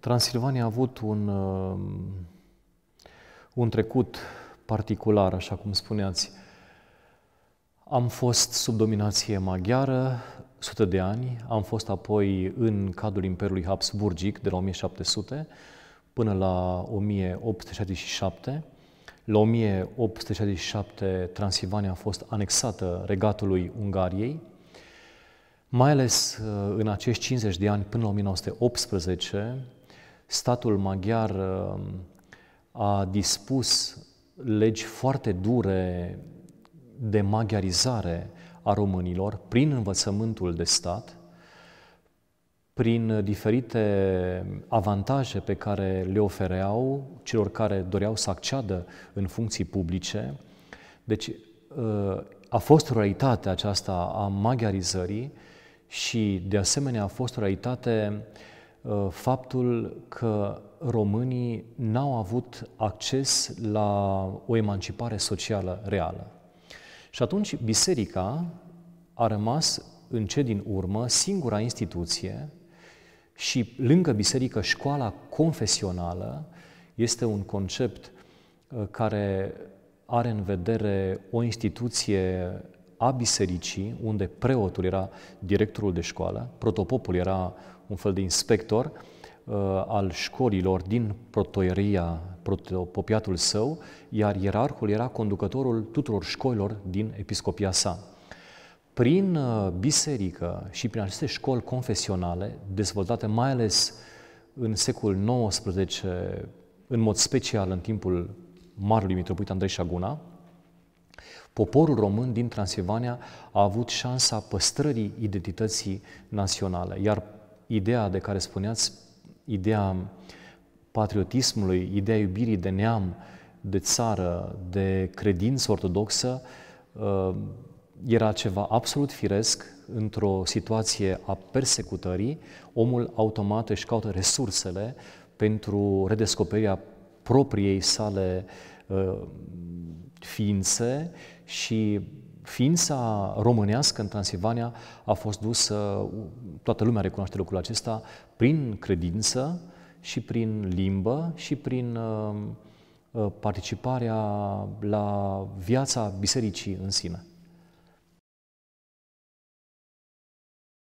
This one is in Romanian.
Transilvania a avut un, um, un trecut particular, așa cum spuneați. Am fost sub dominație maghiară sute de ani, am fost apoi în cadrul Imperiului Habsburgic de la 1700 până la 1867. La 1867 Transilvania a fost anexată regatului Ungariei, mai ales uh, în acești 50 de ani până la 1918, statul maghiar uh, a dispus legi foarte dure de maghiarizare a românilor prin învățământul de stat, prin diferite avantaje pe care le ofereau celor care doreau să acceadă în funcții publice. Deci uh, a fost o realitate aceasta a maghiarizării și de asemenea a fost o realitate uh, Uh, faptul că românii n-au avut acces la o emancipare socială reală. Și atunci biserica a rămas în ce din urmă singura instituție și lângă biserică școala confesională este un concept uh, care are în vedere o instituție a bisericii, unde preotul era directorul de școală, protopopul era un fel de inspector uh, al școlilor din protoieria, protopopiatul său, iar ierarhul era conducătorul tuturor școlilor din episcopia sa. Prin uh, biserică și prin aceste școli confesionale, dezvoltate mai ales în secolul XIX, în mod special în timpul Marului Mitropolit Andrei Șaguna, poporul român din Transilvania a avut șansa păstrării identității naționale. Iar ideea de care spuneați, ideea patriotismului, ideea iubirii de neam, de țară, de credință ortodoxă, ă, era ceva absolut firesc într-o situație a persecutării, omul automat își caută resursele pentru redescoperirea propriei sale ă, ființe și ființa românească în Transilvania a fost dusă, toată lumea recunoaște lucrul acesta, prin credință și prin limbă și prin uh, uh, participarea la viața bisericii în sine.